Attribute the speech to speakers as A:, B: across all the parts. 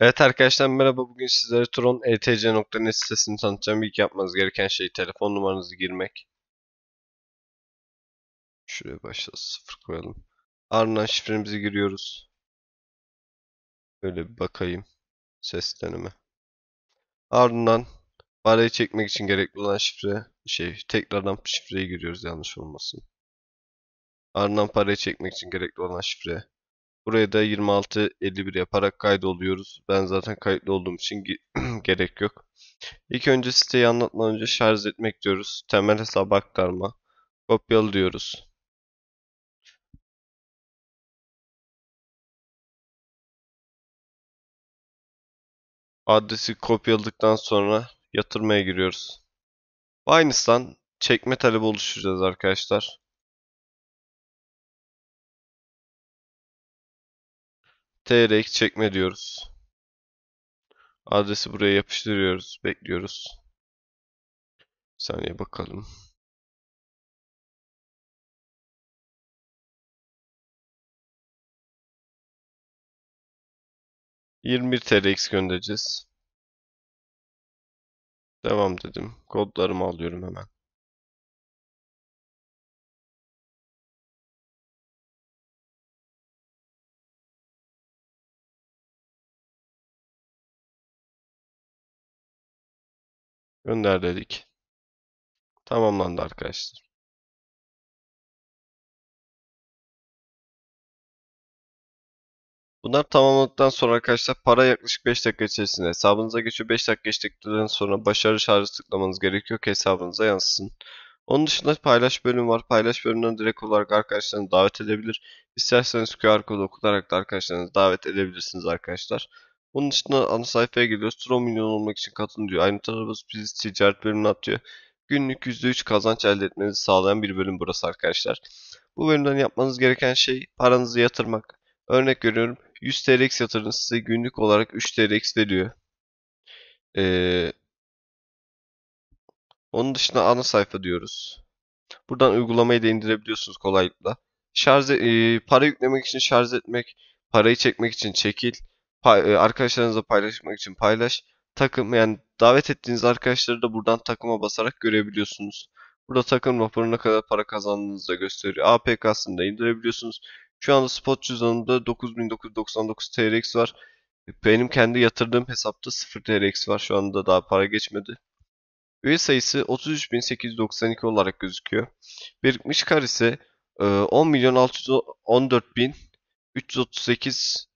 A: Evet arkadaşlar merhaba. Bugün sizlere Tron etc.net sitesini tanıtacağım. İlk yapmanız gereken şey telefon numaranızı girmek. Şuraya başla sıfır koyalım. Ardından şifremizi giriyoruz. Böyle bir bakayım. Ses deneme. Ardından fareyi çekmek için gerekli olan şifre şey tekrardan şifreyi giriyoruz yanlış olmasın. Ardından parayı çekmek için gerekli olan şifre Buraya da 26.51 yaparak kaydoluyoruz. Ben zaten kayıtlı olduğum için gerek yok. İlk önce siteyi anlatmadan önce şarj etmek diyoruz. Temel hesap aktarma. Kopyalı diyoruz. Adresi kopyaladıktan sonra yatırmaya giriyoruz. Binance'dan çekme talebi oluşturacağız arkadaşlar.
B: TRX çekme diyoruz. Adresi buraya yapıştırıyoruz. Bekliyoruz. Bir saniye bakalım. Yirmi bir TRX göndereceğiz. Devam dedim. Kodlarımı alıyorum hemen. Gönder dedik. Tamamlandı arkadaşlar.
A: Bunlar tamamladıktan sonra arkadaşlar para yaklaşık 5 dakika içerisinde hesabınıza geçiyor. 5 dakika geçtikten sonra başarı şarjı tıklamanız gerekiyor ki hesabınıza yansısın. Onun dışında paylaş bölüm var. Paylaş bölümünden direkt olarak arkadaşlarını davet edebilir. İsterseniz QR kodu okutarak da arkadaşlarınızı davet edebilirsiniz arkadaşlar. Onun dışında ana sayfaya geliyoruz. Tron milyon olmak için katılın diyor. Aynı tarafımız biz ticaret bölümünü atıyor. Günlük %3 kazanç elde etmenizi sağlayan bir bölüm burası arkadaşlar. Bu bölümden yapmanız gereken şey paranızı yatırmak. Örnek görüyorum, 100 TRX yatırınız size günlük olarak 3 TRX veriyor. Ee, onun dışında ana sayfa diyoruz. Buradan uygulamayı da indirebiliyorsunuz kolaylıkla. Şarj e, para yüklemek için şarj etmek, parayı çekmek için çekil, e, arkadaşlarınızla paylaşmak için paylaş. Takım yani davet ettiğiniz arkadaşları da buradan takıma basarak görebiliyorsunuz. Burada takım raporu ne kadar para kazandığınızı da gösteriyor. APK'sını da indirebiliyorsunuz. Şu anda spot cüzdanımda 9999 TRX var. E, benim kendi yatırdığım hesapta 0 TRX var. Şu anda daha para geçmedi. Üye sayısı 33.892 olarak gözüküyor. Birikmiş kar ise 10.614.338 e,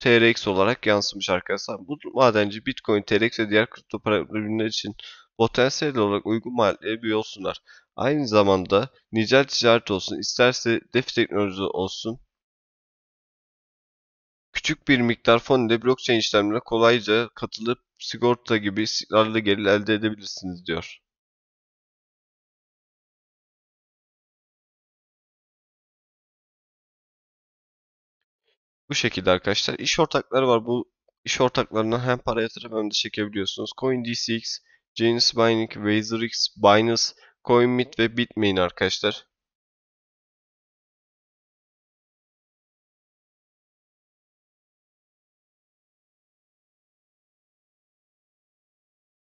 A: TRX olarak yansımış arkadaşlar. Bu madenci Bitcoin, TRX ve diğer kripto para ürünler için potansiyel olarak uygun maliyetlere bir yol sunar. Aynı zamanda nicel ticaret olsun, isterse def teknolojisi olsun, küçük bir miktar fon ile blockchain işlemlerine kolayca katılıp sigorta gibi istikrarlı gelir elde edebilirsiniz diyor. Bu şekilde arkadaşlar. İş ortakları var. Bu iş ortaklarından hem para yatırıp hem de çekebiliyorsunuz. CoinDCX, Genius Mining, WazorX, Binance, CoinMint ve Bitmain arkadaşlar.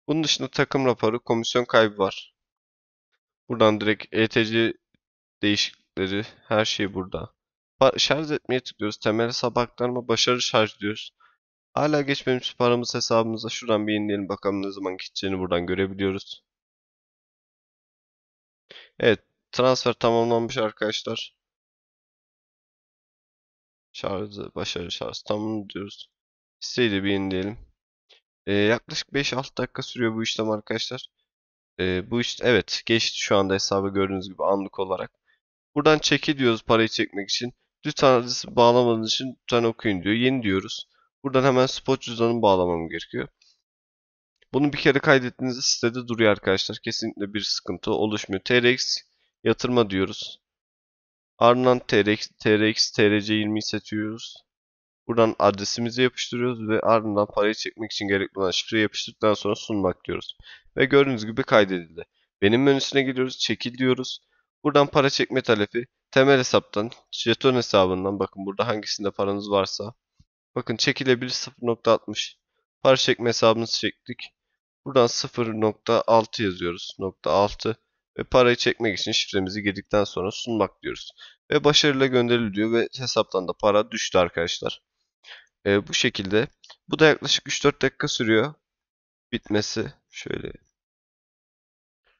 B: Bunun dışında takım raporu, komisyon
A: kaybı var. Buradan direkt ETC değişiklikleri, her şey burada. Şarj etmeye tıklıyoruz. Temel hesap aktarma başarı şarj diyoruz. Hala geçmemiş paramız hesabımıza şuradan bir indirelim bakalım ne zaman gideceğini buradan görebiliyoruz. Evet transfer tamamlanmış arkadaşlar. Şarjı başarı şarj tamam diyoruz. Siteyi de bir indirelim. Ee, yaklaşık 5-6 dakika sürüyor bu işlem arkadaşlar. Ee, bu iş evet geçti şu anda hesabı gördüğünüz gibi anlık olarak. Buradan çeki diyoruz parayı çekmek için. Düz tanesi bağlamadığınız için lütfen okuyun diyor. Yeni diyoruz. Buradan hemen spot cüzdanımı bağlamam gerekiyor. Bunu bir kere kaydettiğinizde sitede duruyor arkadaşlar. Kesinlikle bir sıkıntı oluşmuyor. TRX yatırma diyoruz. Ardından TRX, TRX TRC20'yi seçiyoruz. Buradan adresimizi yapıştırıyoruz ve ardından parayı çekmek için gerekli olan şifreyi yapıştırdıktan sonra sunmak diyoruz. Ve gördüğünüz gibi kaydedildi. Benim menüsüne geliyoruz. çekil diyoruz. Buradan para çekme talebi, temel hesaptan, jeton hesabından bakın burada hangisinde paranız varsa bakın çekilebilir 0.60 para çekme hesabımızı çektik. Buradan 0.6 yazıyoruz. Nokta 6 ve parayı çekmek için şifremizi girdikten sonra sunmak diyoruz. Ve başarıyla gönderiliyor diyor ve hesaptan da para düştü arkadaşlar. Ee, bu şekilde. Bu da yaklaşık 3-4 dakika sürüyor. Bitmesi. Şöyle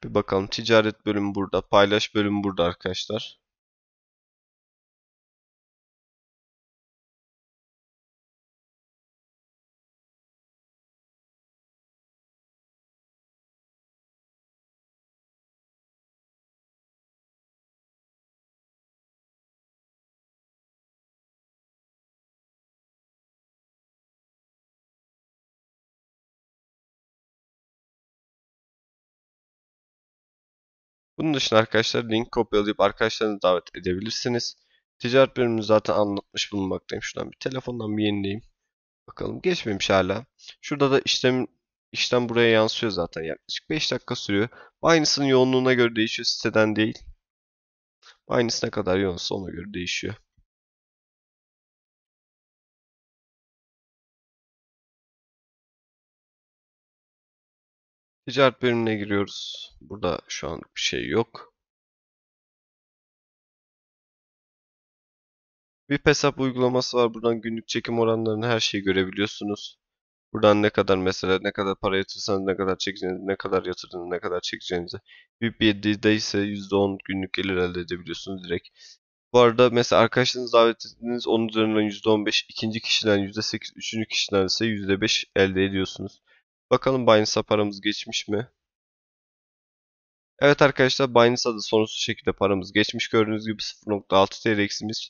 A: bir bakalım. Ticaret bölümü burada. Paylaş bölümü burada arkadaşlar. Bunun dışında arkadaşlar link kopyalayıp arkadaşlarını davet edebilirsiniz. Ticaret bölümünü zaten anlatmış bulunmaktayım. Şuradan bir telefondan bir yenileyim. Bakalım geçmemiş hala. Şurada da işlem işlem buraya yansıyor zaten. Yaklaşık 5 dakika sürüyor. Binance'ın yoğunluğuna göre değişiyor siteden değil. Binance ne kadar yoğunsa
B: ona göre değişiyor. Ticaret bölümüne giriyoruz.
A: Burada şu an bir şey yok. Bir hesap uygulaması var. Buradan günlük çekim oranlarını her şeyi görebiliyorsunuz. Buradan ne kadar mesela ne kadar para yatırsanız ne kadar çekeceğinizi, ne kadar yatırdığınız ne kadar çekeceğinizi. VIP 7'de ise %10 günlük gelir elde edebiliyorsunuz direkt. Bu arada mesela arkadaşınızı davet ettiğiniz onun üzerinden %15, ikinci kişiden %8, üçüncü kişiden ise %5 elde ediyorsunuz. Bakalım Binance'a paramız geçmiş mi? Evet arkadaşlar Binance'a da sonsuz şekilde paramız geçmiş. Gördüğünüz gibi 0.6 TL eksimiz.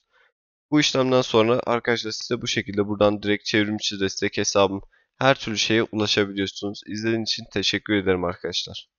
A: Bu işlemden sonra arkadaşlar size bu şekilde buradan direkt çevrimçi destek hesabım her türlü şeye ulaşabiliyorsunuz. İzlediğiniz için teşekkür ederim arkadaşlar.